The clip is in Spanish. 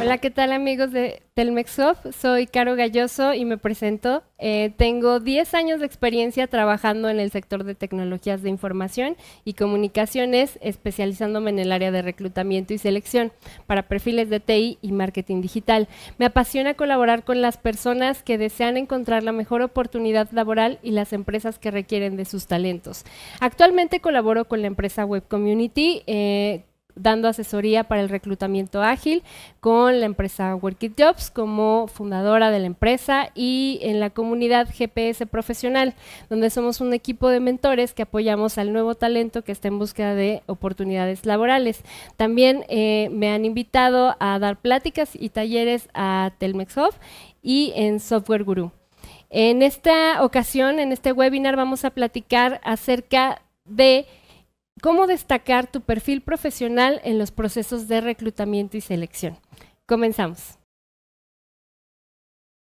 Hola, ¿qué tal amigos de Telmexof? Soy Caro Galloso y me presento. Eh, tengo 10 años de experiencia trabajando en el sector de tecnologías de información y comunicaciones, especializándome en el área de reclutamiento y selección para perfiles de TI y marketing digital. Me apasiona colaborar con las personas que desean encontrar la mejor oportunidad laboral y las empresas que requieren de sus talentos. Actualmente colaboro con la empresa Web Community. Eh, dando asesoría para el reclutamiento ágil con la empresa Work It Jobs como fundadora de la empresa y en la comunidad GPS Profesional, donde somos un equipo de mentores que apoyamos al nuevo talento que está en búsqueda de oportunidades laborales. También eh, me han invitado a dar pláticas y talleres a Telmex Hub y en Software Guru. En esta ocasión, en este webinar, vamos a platicar acerca de ¿Cómo destacar tu perfil profesional en los procesos de reclutamiento y selección? Comenzamos.